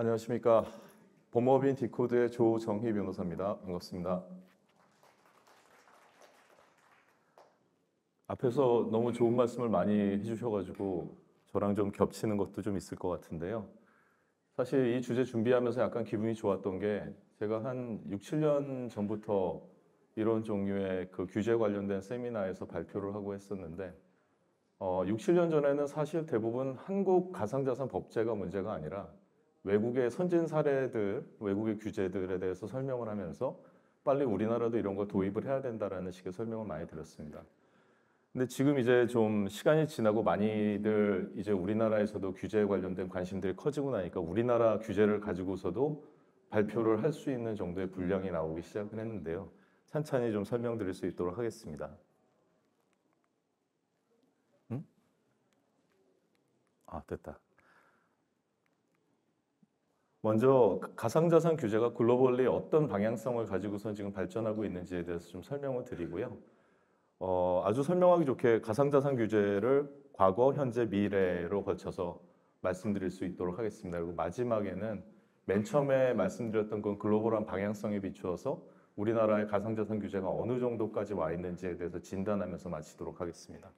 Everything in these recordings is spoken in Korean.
안녕하십니까. 법무법인 디코드의 조정희 변호사입니다. 반갑습니다. 앞에서 너무 좋은 말씀을 많이 해주셔가지고 저랑 좀 겹치는 것도 좀 있을 것 같은데요. 사실 이 주제 준비하면서 약간 기분이 좋았던 게 제가 한 6, 7년 전부터 이런 종류의 그 규제 관련된 세미나에서 발표를 하고 했었는데 어, 6, 7년 전에는 사실 대부분 한국 가상자산 법제가 문제가 아니라 외국의 선진 사례들, 외국의 규제들에 대해서 설명을 하면서 빨리 우리나라도 이런 걸 도입을 해야 된다라는 식의 설명을 많이 드렸습니다. 근데 지금 이제 좀 시간이 지나고 많이들 이제 우리나라에서도 규제에 관련된 관심들이 커지고 나니까 우리나라 규제를 가지고서도 발표를 할 수 있는 정도의 분량이 나오기 시작을 했는데요. 찬찬히 좀 설명드릴 수 있도록 하겠습니다. 음? 아 됐다. 먼저 그 가상자산 규제가 글로벌리 어떤 방향성을 가지고선 지금 발전하고 있는지에 대해서 좀 설명을 드리고요. 어, 아주 설명하기 좋게 가상자산 규제를 과거, 현재, 미래로 걸쳐서 말씀드릴 수 있도록 하겠습니다. 그리고 마지막에는 맨 처음에 말씀드렸던 건 글로벌한 방향성에 비추어서 우리나라의 가상자산 규제가 어느 정도까지 와 있는지에 대해서 진단하면서 마치도록 하겠습니다.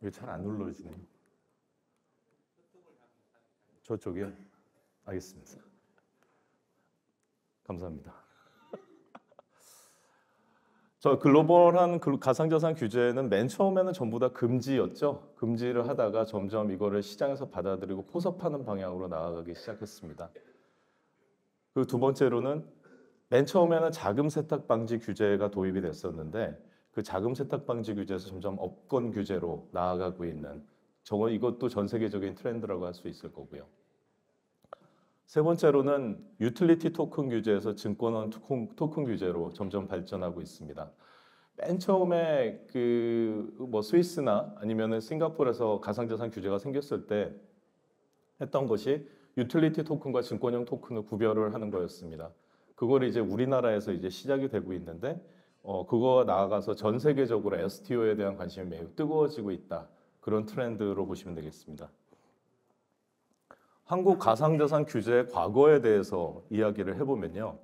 이게 잘 안 눌러지네요. 저쪽이요? 알겠습니다. 감사합니다. 저 글로벌한 가상자산 규제는 맨 처음에는 전부 다 금지였죠. 금지를 하다가 점점 이거를 시장에서 받아들이고 포섭하는 방향으로 나아가기 시작했습니다. 그 두 번째로는 맨 처음에는 자금 세탁 방지 규제가 도입이 됐었는데 그 자금 세탁 방지 규제에서 점점 업권 규제로 나아가고 있는 저건 이것도 전 세계적인 트렌드라고 할 수 있을 거고요. 세 번째로는 유틸리티 토큰 규제에서 증권원 토큰, 토큰 규제로 점점 발전하고 있습니다. 맨 처음에 그 뭐 스위스나 아니면은 싱가포르에서 가상자산 규제가 생겼을 때 했던 것이 유틸리티 토큰과 증권형 토큰을 구별을 하는 거였습니다. 그걸 이제 우리나라에서 이제 시작이 되고 있는데 어 그거 나아가서 전 세계적으로 STO에 대한 관심이 매우 뜨거워지고 있다. 그런 트렌드로 보시면 되겠습니다. 한국 가상자산 규제의 과거에 대해서 이야기를 해보면요.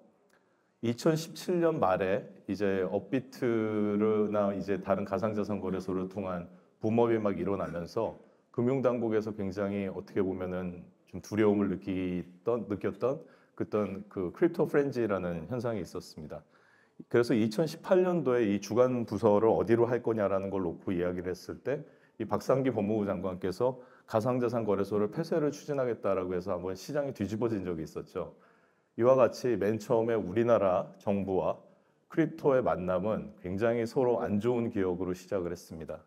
2017년 말에 이제 업비트나 이제 다른 가상자산 거래소를 통한 붐업이 막 일어나면서 금융당국에서 굉장히 어떻게 보면은 좀 두려움을 느끼던 느꼈던 그던 그 크립토 프렌지라는 현상이 있었습니다. 그래서 2018년도에 이 주간 부서를 어디로 할 거냐라는 걸 놓고 이야기를 했을 때 이 박상기 법무부 장관께서 가상자산 거래소를 폐쇄를 추진하겠다라고 해서 한번 시장이 뒤집어진 적이 있었죠. 이와 같이 맨 처음에 우리나라 정부와 크립토의 만남은 굉장히 서로 안 좋은 기억으로 시작을 했습니다.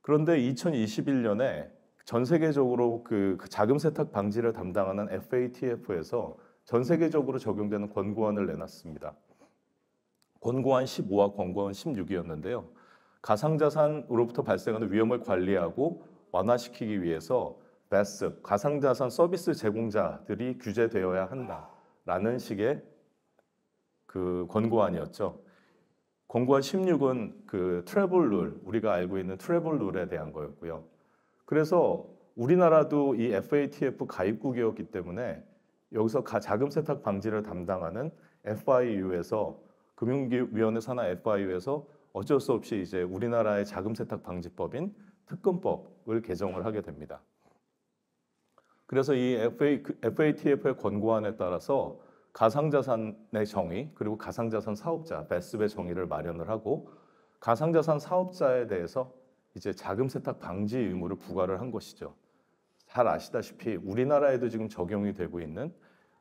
그런데 2021년에 전 세계적으로 그, 그 자금 세탁 방지를 담당하는 FATF에서 전 세계적으로 적용되는 권고안을 내놨습니다. 권고안 15와 권고안 16이었는데요. 가상자산으로부터 발생하는 위험을 관리하고 완화시키기 위해서 배습, 가상자산 서비스 제공자들이 규제되어야 한다라는 식의 그 권고안이었죠. 권고안 16은 그 트래블 룰, 우리가 알고 있는 트래블 룰에 대한 거였고요. 그래서 우리나라도 이 FATF 가입국이었기 때문에 여기서 자금 세탁 방지를 담당하는 FIU에서 금융위원회 산하 FIU에서 어쩔 수 없이 이제 우리나라의 자금 세탁 방지법인 특검법 조을 개정을 하게 됩니다. 그래서 이 FA, FATF의 권고안에 따라서 가상자산의 정의 그리고 가상자산 사업자 베스의 정의를 마련을 하고 가상자산 사업자에 대해서 이제 자금 세탁 방지 의무를 부과를 한 것이죠. 잘 아시다시피 우리나라에도 지금 적용이 되고 있는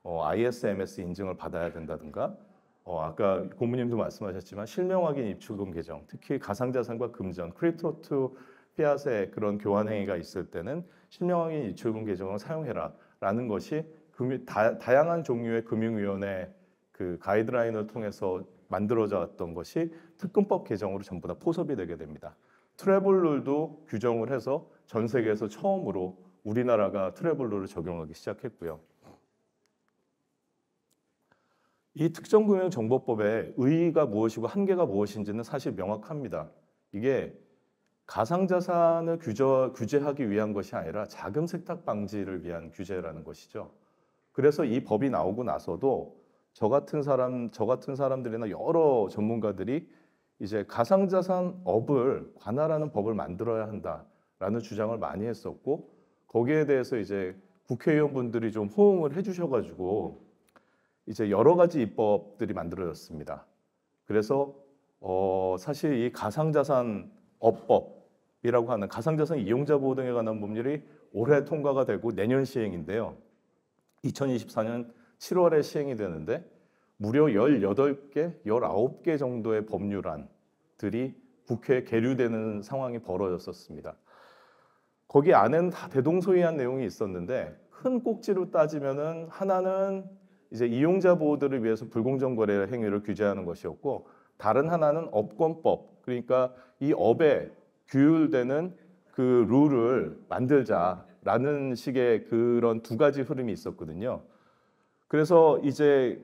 어, ISMS 인증을 받아야 된다든가 어, 아까 고모님도 말씀하셨지만 실명 확인 입출금 개정 특히 가상자산과 금전 크립토 투 피아세 그런 교환 행위가 있을 때는 신명확인 이출금 계정을 사용해라라는 것이 금융, 다, 양한 종류의 금융위원회 그 가이드라인을 통해서 만들어졌던 것이 특근법 개정으로 전부 다 포섭이 되게 됩니다. 트래블 룰도 규정을 해서 전 세계에서 처음으로 우리나라가 트래블 룰을 적용하기 시작했고요. 이 특정금융정보법의 의의가 무엇이고 한계가 무엇인지는 사실 명확합니다. 이게 가상자산을 규저, 규제하기 위한 것이 아니라 자금 세탁 방지를 위한 규제라는 것이죠. 그래서 이 법이 나오고 나서도 저 같은 사람, 저 같은 사람들이나 여러 전문가들이 이제 가상자산 업을 관할하는 법을 만들어야 한다라는 주장을 많이 했었고 거기에 대해서 이제 국회의원분들이 좀 호응을 해주셔가지고 이제 여러 가지 입법들이 만들어졌습니다. 그래서 어, 사실 이 가상자산 업법 이라고 하는 가상자산 이용자 보호 등에 관한 법률이 올해 통과가 되고 내년 시행인데요. 2024년 7월에 시행이 되는데 무려 18개, 19개 정도의 법률안들이 국회에 계류되는 상황이 벌어졌었습니다. 거기 안에는 다 대동소이한 내용이 있었는데 큰 꼭지로 따지면은 하나는 이제 이용자 보호들을 위해서 불공정 거래 행위를 규제하는 것이었고 다른 하나는 업권법 그러니까 이 업에 규율되는 그 룰을 만들자라는 식의 그런 두 가지 흐름이 있었거든요. 그래서 이제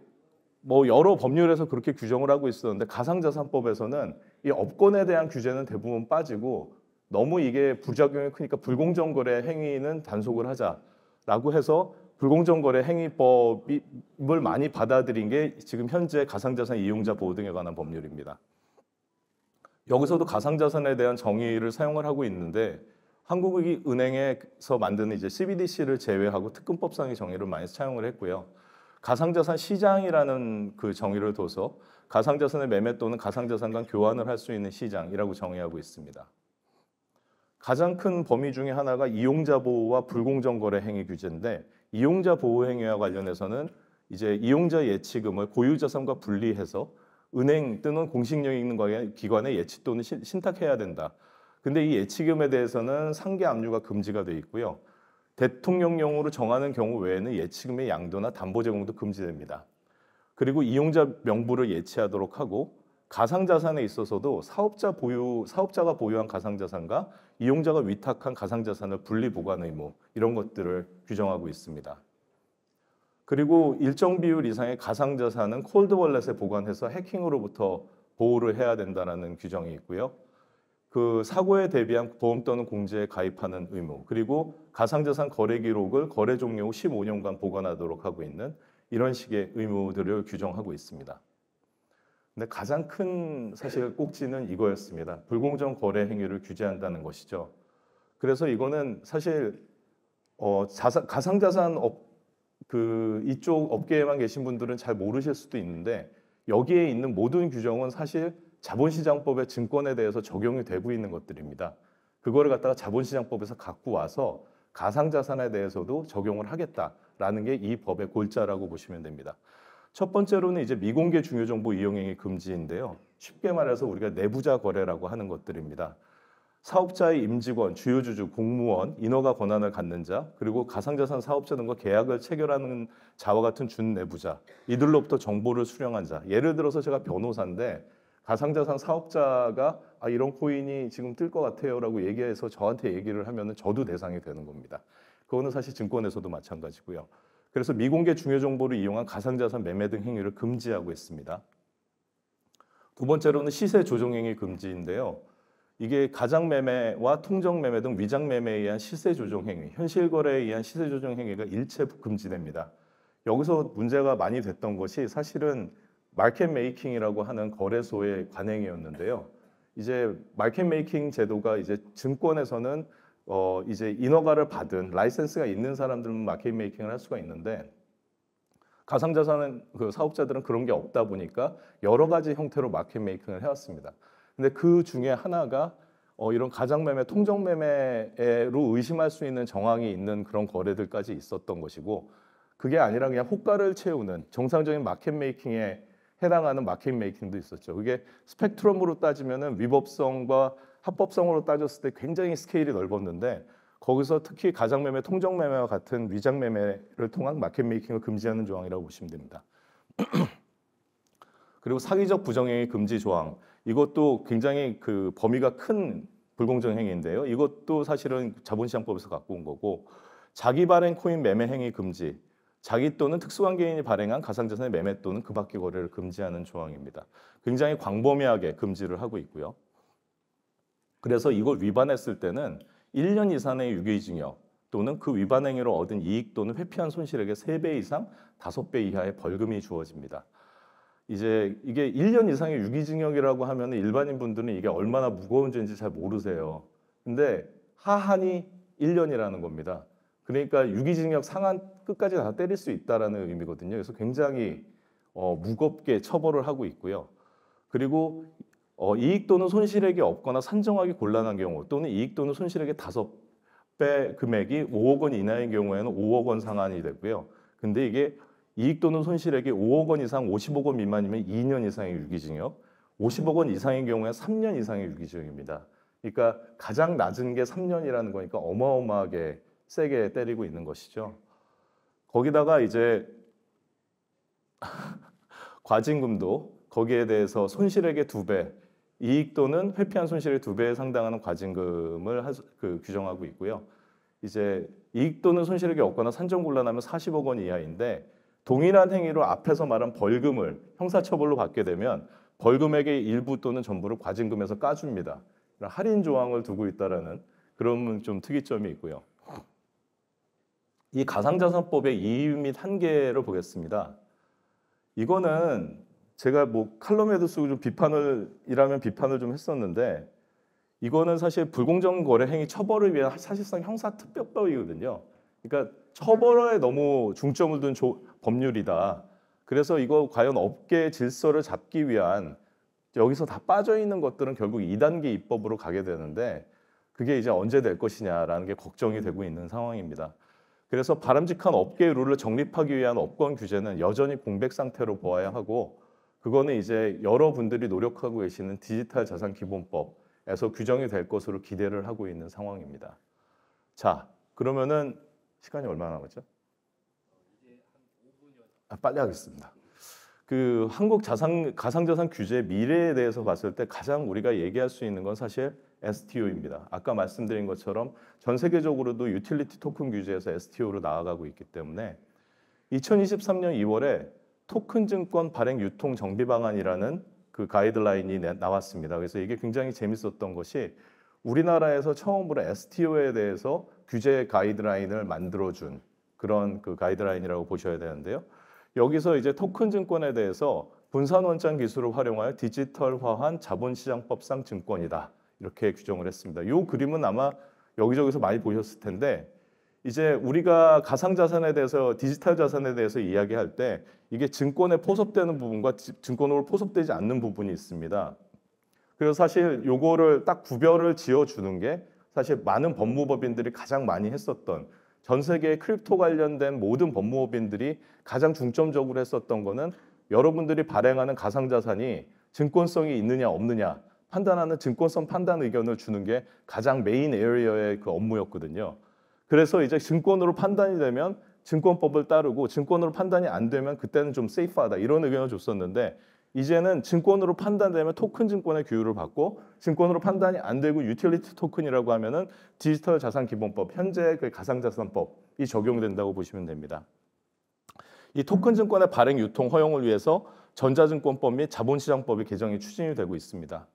뭐 여러 법률에서 그렇게 규정을 하고 있었는데 가상자산법에서는 이 업권에 대한 규제는 대부분 빠지고 너무 이게 부작용이 크니까 불공정 거래 행위는 단속을 하자라고 해서 불공정 거래 행위법을 많이 받아들인 게 지금 현재 가상자산 이용자 보호 등에 관한 법률입니다. 여기서도 가상자산에 대한 정의를 사용을 하고 있는데 한국의 은행에서 만드는 이제 CBDC를 제외하고 특금법상의 정의를 많이 사용을 했고요. 가상자산 시장이라는 그 정의를 둬서 가상자산의 매매 또는 가상자산 간 교환을 할 수 있는 시장이라고 정의하고 있습니다. 가장 큰 범위 중에 하나가 이용자 보호와 불공정 거래 행위 규제인데 이용자 보호 행위와 관련해서는 이제 이용자 예치금을 고유자산과 분리해서 은행 또는 공식력 있는 기관의 예치 또는 신탁해야 된다. 근데 이 예치금에 대해서는 상계 압류가 금지가 돼 있고요. 대통령령으로 정하는 경우 외에는 예치금의 양도나 담보 제공도 금지됩니다. 그리고 이용자 명부를 예치하도록 하고 가상 자산에 있어서도 사업자 보유 사업자가 보유한 가상 자산과 이용자가 위탁한 가상 자산을 분리 보관 의무 이런 것들을 규정하고 있습니다. 그리고 일정 비율 이상의 가상 자산은 콜드 월렛에 보관해서 해킹으로부터 보호를 해야 된다는 규정이 있고요. 그 사고에 대비한 보험 또는 공제에 가입하는 의무 그리고 가상자산 거래 기록을 거래 종료 후 15년간 보관하도록 하고 있는 이런 식의 의무들을 규정하고 있습니다. 근데 가장 큰 사실 꼭지는 이거였습니다. 불공정 거래 행위를 규제한다는 것이죠. 그래서 이거는 사실 어, 자사, 가상자산 업그 이쪽 업계에만 계신 분들은 잘 모르실 수도 있는데 여기에 있는 모든 규정은 사실 자본시장법의 증권에 대해서 적용이 되고 있는 것들입니다. 그거를 갖다가 자본시장법에서 갖고 와서 가상자산에 대해서도 적용을 하겠다라는 게 이 법의 골자라고 보시면 됩니다. 첫 번째로는 이제 미공개 중요정보 이용행위 금지인데요. 쉽게 말해서 우리가 내부자 거래라고 하는 것들입니다. 사업자의 임직원, 주요주주, 공무원, 인허가 권한을 갖는 자, 그리고 가상자산 사업자 등과 계약을 체결하는 자와 같은 준내부자, 이들로부터 정보를 수령한 자. 예를 들어서 제가 변호사인데 가상자산 사업자가 아, 이런 코인이 지금 뜰 것 같아요라고 얘기해서 저한테 얘기를 하면 저도 대상이 되는 겁니다. 그거는 사실 증권에서도 마찬가지고요. 그래서 미공개 중요 정보를 이용한 가상자산 매매 등 행위를 금지하고 있습니다. 두 번째로는 시세 조정 행위 금지인데요. 이게 가장매매와 통정매매 등 위장매매에 의한 시세조정행위, 현실거래에 의한 시세조정행위가 일체 금지됩니다. 여기서 문제가 많이 됐던 것이 사실은 마켓 메이킹이라고 하는 거래소의 관행이었는데요. 이제 마켓 메이킹 제도가 이제 증권에서는 어 이제 인허가를 받은 라이센스가 있는 사람들은 마켓 메이킹을 할 수가 있는데 가상자산은 그 사업자들은 그런 게 없다 보니까 여러 가지 형태로 마켓 메이킹을 해왔습니다. 근데 그 중에 하나가 어, 이런 가장매매, 통정매매로 의심할 수 있는 정황이 있는 그런 거래들까지 있었던 것이고 그게 아니라 그냥 호가를 채우는 정상적인 마켓 메이킹에 해당하는 마켓 메이킹도 있었죠. 그게 스펙트럼으로 따지면은 위법성과 합법성으로 따졌을 때 굉장히 스케일이 넓었는데 거기서 특히 가장매매, 통정매매와 같은 위장매매를 통한 마켓 메이킹을 금지하는 조항이라고 보시면 됩니다. 그리고 사기적 부정행위 금지 조항 이것도 굉장히 그 범위가 큰 불공정 행위인데요. 이것도 사실은 자본시장법에서 갖고 온 거고 자기 발행 코인 매매 행위 금지, 자기 또는 특수한 개인이 발행한 가상자산의 매매 또는 그 밖의 거래를 금지하는 조항입니다. 굉장히 광범위하게 금지를 하고 있고요. 그래서 이걸 위반했을 때는 1년 이상의 유기징역 또는 그 위반 행위로 얻은 이익 또는 회피한 손실액의 3배 이상 5배 이하의 벌금이 주어집니다. 이제 이게 1년 이상의 유기징역이라고 하면 일반인 분들은 이게 얼마나 무거운 죄인지 잘 모르세요. 근데 하한이 1년이라는 겁니다. 그러니까 유기징역 상한 끝까지 다 때릴 수 있다라는 의미거든요. 그래서 굉장히 어, 무겁게 처벌을 하고 있고요. 그리고 어, 이익 또는 손실액이 없거나 산정하기 곤란한 경우 또는 이익 또는 손실액의 다섯 배 금액이 5억 원 이하인 경우에는 5억 원 상한이 되고요. 근데 이게 이익 또는 손실액이 5억 원 이상 50억 원 미만이면 2년 이상의 유기징역, 50억 원 이상의 경우에 3년 이상의 유기징역입니다. 그러니까 가장 낮은 게 3년이라는 거니까 어마어마하게 세게 때리고 있는 것이죠. 거기다가 이제 과징금도 거기에 대해서 손실액의 2 배, 이익 또는 회피한 손실의 2 배에 상당하는 과징금을 하, 그, 규정하고 있고요. 이제 이익 또는 손실액이 없거나 산정 곤란하면 40억 원 이하인데 동일한 행위로 앞에서 말한 벌금을 형사처벌로 받게 되면 벌금액의 일부 또는 전부를 과징금에서 까줍니다. 할인 조항을 두고 있다라는 그런 좀 특이점이 있고요. 이 가상자산법의 이유 및 한계를 보겠습니다. 이거는 제가 뭐 칼럼에도 쓰고 좀 비판을 이라면 비판을 좀 했었는데 이거는 사실 불공정 거래 행위 처벌을 위한 사실상 형사 특별법이거든요. 그러니까 처벌에 너무 중점을 둔 조, 법률이다. 그래서 이거 과연 업계의 질서를 잡기 위한 여기서 다 빠져 있는 것들은 결국 2단계 입법으로 가게 되는데 그게 이제 언제 될 것이냐라는 게 걱정이 되고 있는 상황입니다. 그래서 바람직한 업계 룰을 정립하기 위한 업권 규제는 여전히 공백 상태로 보아야 하고 그거는 이제 여러분들이 노력하고 계시는 디지털 자산 기본법에서 규정이 될 것으로 기대를 하고 있는 상황입니다. 자, 그러면은 시간이 얼마 나 남았죠? 아, 빨리 하겠습니다. 그 한국 자산 가상자산 규제 미래에 대해서 봤을 때 가장 우리가 얘기할 수 있는 건 사실 STO입니다. 아까 말씀드린 것처럼 전 세계적으로도 유틸리티 토큰 규제에서 STO로 나아가고 있기 때문에 2023년 2월에 토큰 증권 발행 유통 정비 방안이라는 그 가이드라인이 나왔습니다. 그래서 이게 굉장히 재밌었던 것이 우리나라에서 처음으로 STO에 대해서 규제 가이드라인을 만들어준 그런 그 가이드라인이라고 보셔야 되는데요. 여기서 이제 토큰 증권에 대해서 분산원장 기술을 활용하여 디지털화한 자본시장법상 증권이다. 이렇게 규정을 했습니다. 이 그림은 아마 여기저기서 많이 보셨을 텐데 이제 우리가 가상자산에 대해서 디지털 자산에 대해서 이야기할 때 이게 증권에 포섭되는 부분과 증권으로 포섭되지 않는 부분이 있습니다. 그래서 사실 요거를 딱 구별을 지어주는 게 사실 많은 법무법인들이 가장 많이 했었던 전 세계 크립토 관련된 모든 법무법인들이 가장 중점적으로 했었던 거는 여러분들이 발행하는 가상자산이 증권성이 있느냐 없느냐 판단하는 증권성 판단 의견을 주는 게 가장 메인 에어리어의 그 업무였거든요. 그래서 이제 증권으로 판단이 되면 증권법을 따르고 증권으로 판단이 안 되면 그때는 좀 세이프하다 이런 의견을 줬었는데 이제는 증권으로 판단되면 토큰 증권의 규율을 받고 증권으로 판단이 안 되고 유틸리티 토큰이라고 하면은 디지털 자산 기본법 현재의 그 가상 자산법이 적용된다고 보시면 됩니다. 이 토큰 증권의 발행 유통 허용을 위해서 전자증권법 및 자본시장법의 개정이 추진이 되고 있습니다.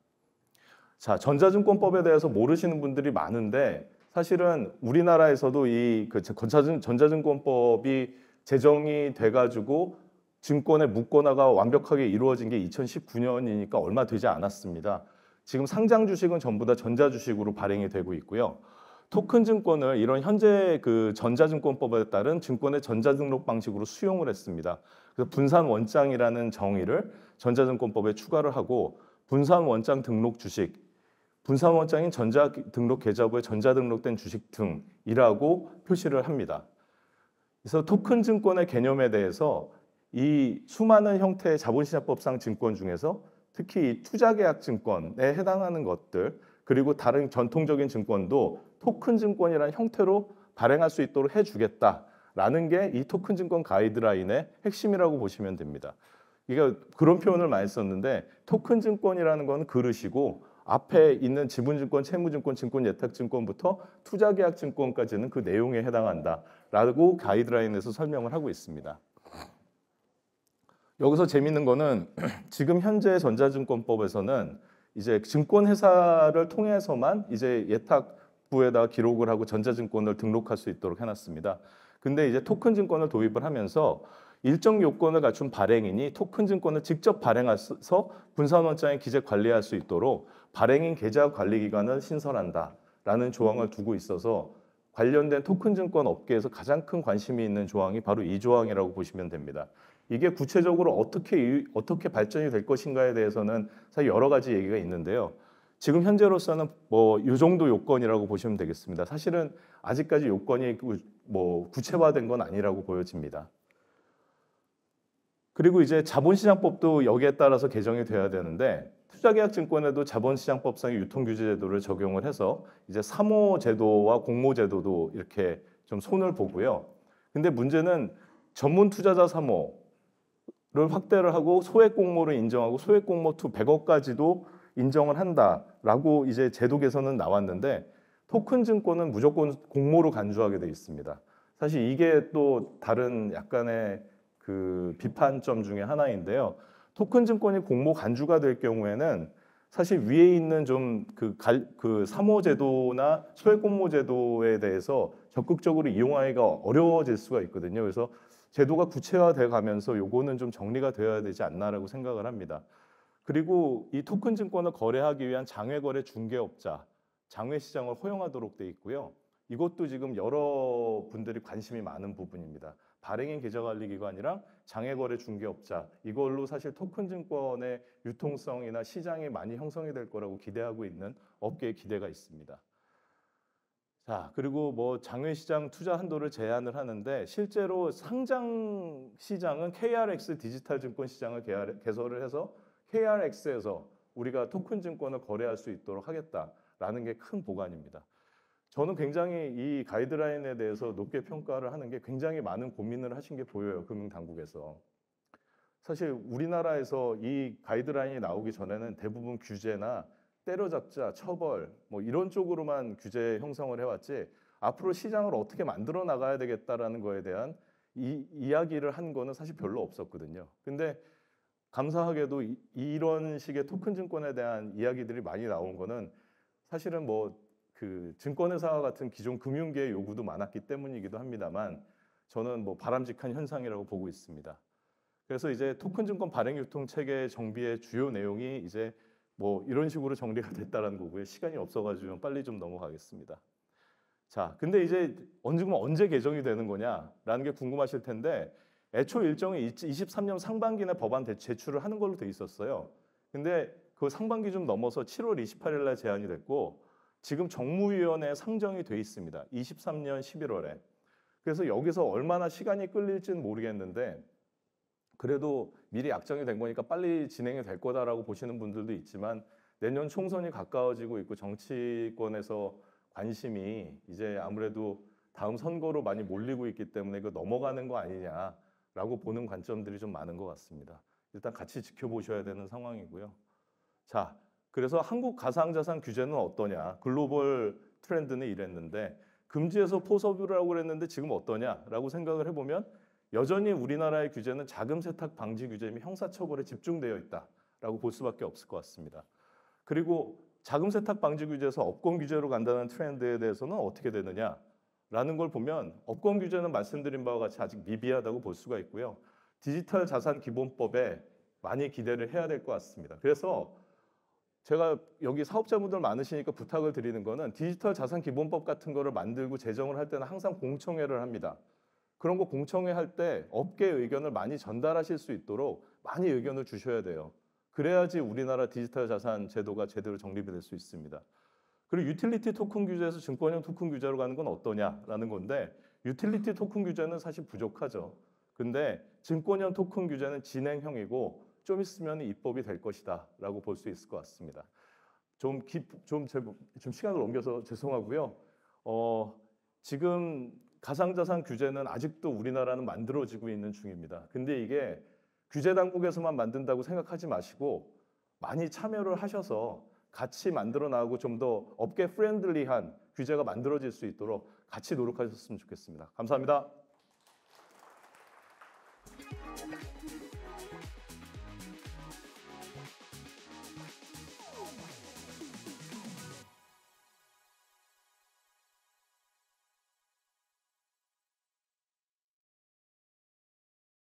자, 전자증권법에 대해서 모르시는 분들이 많은데 사실은 우리나라에서도 이그 전자증권법이 제정이 돼가지고 증권의 묶거나가 완벽하게 이루어진 게 2019년이니까 얼마 되지 않았습니다. 지금 상장 주식은 전부 다 전자 주식으로 발행이 되고 있고요. 토큰 증권을 이런 현재 그 전자증권법에 따른 증권의 전자등록 방식으로 수용을 했습니다. 그래서 분산 원장이라는 정의를 전자증권법에 추가를 하고 분산 원장 등록 주식, 분산 원장인 전자 등록 계좌부에 전자 등록된 주식 등이라고 표시를 합니다. 그래서 토큰 증권의 개념에 대해서 이 수많은 형태의 자본시장법상 증권 중에서 특히 투자계약 증권에 해당하는 것들 그리고 다른 전통적인 증권도 토큰 증권이라는 형태로 발행할 수 있도록 해주겠다라는 게 이 토큰 증권 가이드라인의 핵심이라고 보시면 됩니다. 그러니까 그런 표현을 많이 썼는데 토큰 증권이라는 건 그릇이고 앞에 있는 지분증권, 채무증권, 증권예탁증권부터 투자계약증권까지는 그 내용에 해당한다라고 가이드라인에서 설명을 하고 있습니다. 여기서 재밌는 거는 지금 현재 전자증권법에서는 이제 증권회사를 통해서만 이제 예탁부에다 기록을 하고 전자증권을 등록할 수 있도록 해놨습니다. 근데 이제 토큰 증권을 도입을 하면서 일정 요건을 갖춘 발행인이 토큰 증권을 직접 발행해서 분산원장에 기재 관리할 수 있도록 발행인 계좌 관리 기관을 신설한다라는 조항을 두고 있어서 관련된 토큰 증권 업계에서 가장 큰 관심이 있는 조항이 바로 이 조항이라고 보시면 됩니다. 이게 구체적으로 어떻게 어떻게 발전이 될 것인가에 대해서는 사실 여러 가지 얘기가 있는데요. 지금 현재로서는 뭐 이 정도 요건이라고 보시면 되겠습니다. 사실은 아직까지 요건이 뭐 구체화된 건 아니라고 보여집니다. 그리고 이제 자본시장법도 여기에 따라서 개정이 돼야 되는데 투자계약증권에도 자본시장법상의 유통규제제도를 적용을 해서 이제 사모제도와 공모제도도 이렇게 좀 손을 보고요. 근데 문제는 전문 투자자 사모 를 확대를 하고 소액 공모를 인정하고 소액 공모 투 100억까지도 인정을 한다라고 이제 제도 개선은 나왔는데 토큰 증권은 무조건 공모로 간주하게 돼 있습니다. 사실 이게 또 다른 약간의 그 비판점 중에 하나인데요. 토큰 증권이 공모 간주가 될 경우에는 사실 위에 있는 좀그 그 사모제도나 그 소액 공모제도에 대해서 적극적으로 이용하기가 어려워질 수가 있거든요. 그래서 제도가 구체화돼 가면서 요거는 좀 정리가 되어야 되지 않나라고 생각을 합니다. 그리고 이 토큰 증권을 거래하기 위한 장외 거래 중개업자 장외 시장을 허용하도록 돼 있고요. 이것도 지금 여러 분들이 관심이 많은 부분입니다. 발행인 계좌관리기관이랑 장외거래 중개업자 이걸로 사실 토큰 증권의 유통성이나 시장이 많이 형성이 될 거라고 기대하고 있는 업계의 기대가 있습니다. 자, 아, 그리고 뭐 장외시장 투자 한도를 제한을 하는데 실제로 상장 시장은 KRX 디지털 증권 시장을 개설을 해서 KRX에서 우리가 토큰 증권을 거래할 수 있도록 하겠다라는 게 큰 보관입니다. 저는 굉장히 이 가이드라인에 대해서 높게 평가를 하는 게 굉장히 많은 고민을 하신 게 보여요. 금융당국에서. 사실 우리나라에서 이 가이드라인이 나오기 전에는 대부분 규제나 때려잡자, 처벌 뭐 이런 쪽으로만 규제 형성을 해왔지 앞으로 시장을 어떻게 만들어 나가야 되겠다라는 거에 대한 이 이야기를 한 거는 사실 별로 없었거든요. 근데 감사하게도 이, 이런 식의 토큰 증권에 대한 이야기들이 많이 나온 거는 사실은 뭐 그 증권회사와 같은 기존 금융계의 요구도 많았기 때문이기도 합니다만 저는 뭐 바람직한 현상이라고 보고 있습니다. 그래서 이제 토큰 증권 발행 유통 체계 정비의 주요 내용이 이제 뭐 이런 식으로 정리가 됐다라는 거고요. 시간이 없어가지고 빨리 좀 넘어가겠습니다. 자, 근데 이제 언제 언제 개정이 되는 거냐라는 게 궁금하실 텐데 애초 일정이 23년 상반기나 법안 제출을 하는 걸로 돼 있었어요. 근데 그 상반기 좀 넘어서 7월 28일 날 제안이 됐고 지금 정무위원회 상정이 돼 있습니다. 23년 11월에. 그래서 여기서 얼마나 시간이 끌릴지는 모르겠는데 그래도 미리 약정이 된 거니까 빨리 진행이 될 거다라고 보시는 분들도 있지만 내년 총선이 가까워지고 있고 정치권에서 관심이 이제 아무래도 다음 선거로 많이 몰리고 있기 때문에 그 넘어가는 거 아니냐라고 보는 관점들이 좀 많은 것 같습니다. 일단 같이 지켜보셔야 되는 상황이고요. 자, 그래서 한국 가상자산 규제는 어떠냐? 글로벌 트렌드는 이랬는데 금지에서 포섭이라고 그랬는데 지금 어떠냐라고 생각을 해보면 여전히 우리나라의 규제는 자금 세탁 방지 규제및 형사처벌에 집중되어 있다라고 볼 수밖에 없을 것 같습니다. 그리고 자금 세탁 방지 규제에서 업권 규제로 간다는 트렌드에 대해서는 어떻게 되느냐라는 걸 보면 업권 규제는 말씀드린 바와 같이 아직 미비하다고 볼 수가 있고요. 디지털 자산 기본법에 많이 기대를 해야 될 것 같습니다. 그래서 제가 여기 사업자분들 많으시니까 부탁을 드리는 거는 디지털 자산 기본법 같은 거를 만들고 제정을 할 때는 항상 공청회를 합니다. 그런 거 공청회 할 때 업계 의견을 많이 전달하실 수 있도록 많이 의견을 주셔야 돼요. 그래야지 우리나라 디지털 자산 제도가 제대로 정립이 될 수 있습니다. 그리고 유틸리티 토큰 규제에서 증권형 토큰 규제로 가는 건 어떠냐라는 건데 유틸리티 토큰 규제는 사실 부족하죠. 근데 증권형 토큰 규제는 진행형이고 좀 있으면 입법이 될 것이다라고 볼 수 있을 것 같습니다. 좀, 기, 좀, 제, 좀 시간을 옮겨서 죄송하고요. 어, 지금 가상자산 규제는 아직도 우리나라는 만들어지고 있는 중입니다. 근데 이게 규제 당국에서만 만든다고 생각하지 마시고 많이 참여를 하셔서 같이 만들어 나가고 좀 더 업계 프렌들리한 규제가 만들어질 수 있도록 같이 노력하셨으면 좋겠습니다. 감사합니다.